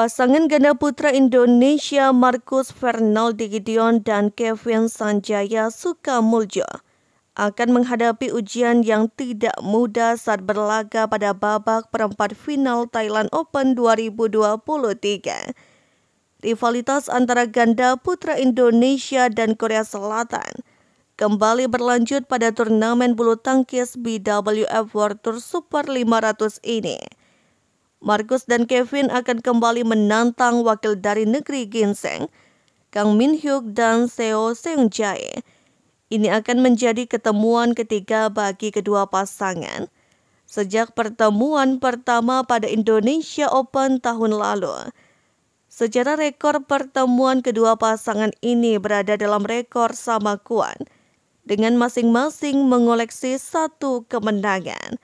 Pasangan ganda putra Indonesia Marcus Fernaldi Gideon dan Kevin Sanjaya Sukamuljo akan menghadapi ujian yang tidak mudah saat berlaga pada babak perempat final Thailand Open 2023. Rivalitas antara ganda putra Indonesia dan Korea Selatan kembali berlanjut pada turnamen bulu tangkis BWF World Tour Super 500 ini. Markus dan Kevin akan kembali menantang wakil dari negeri Ginseng, Kang Min Hyuk dan Seo Seung Jae. Ini akan menjadi ketemuan ketiga bagi kedua pasangan sejak pertemuan pertama pada Indonesia Open tahun lalu. Secara rekor pertemuan kedua pasangan ini berada dalam rekor sama kuat dengan masing-masing mengoleksi satu kemenangan.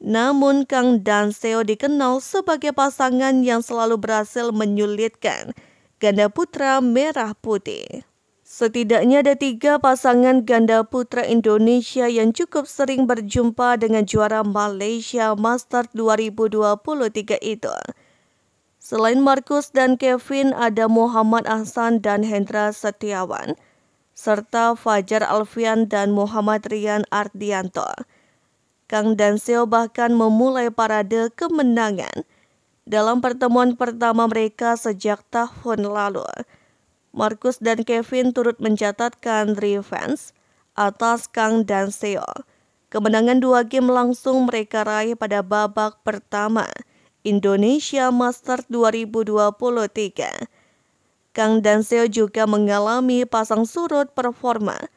Namun Kang dan Seo dikenal sebagai pasangan yang selalu berhasil menyulitkan ganda putra merah putih. Setidaknya ada tiga pasangan ganda putra Indonesia yang cukup sering berjumpa dengan juara Malaysia Master 2023 itu. Selain Markus dan Kevin, ada Muhammad Ahsan dan Hendra Setiawan, serta Fajar Alfian dan Muhammad Rian Ardianto. Kang Danseo bahkan memulai parade kemenangan dalam pertemuan pertama mereka sejak tahun lalu. Markus dan Kevin turut mencatatkan revenge atas Kang Danseo. Kemenangan dua game langsung mereka raih pada babak pertama Indonesia Master 2023. Kang Danseo juga mengalami pasang surut performa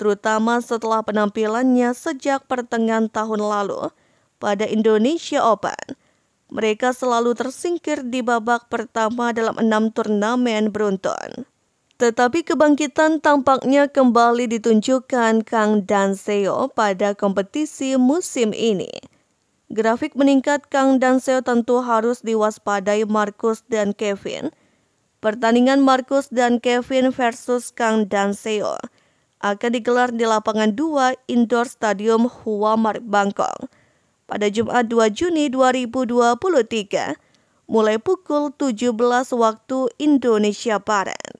terutama setelah penampilannya sejak pertengahan tahun lalu pada Indonesia Open. Mereka selalu tersingkir di babak pertama dalam enam turnamen beruntun. Tetapi kebangkitan tampaknya kembali ditunjukkan Kang Danseo pada kompetisi musim ini. Grafik meningkat Kang Danseo tentu harus diwaspadai Markus dan Kevin. Pertandingan Markus dan Kevin versus Kang Danseo akan digelar di lapangan 2 Indoor Stadium Huamar, Bangkok pada Jumat 2 Juni 2023 mulai pukul 17 waktu Indonesia Barat.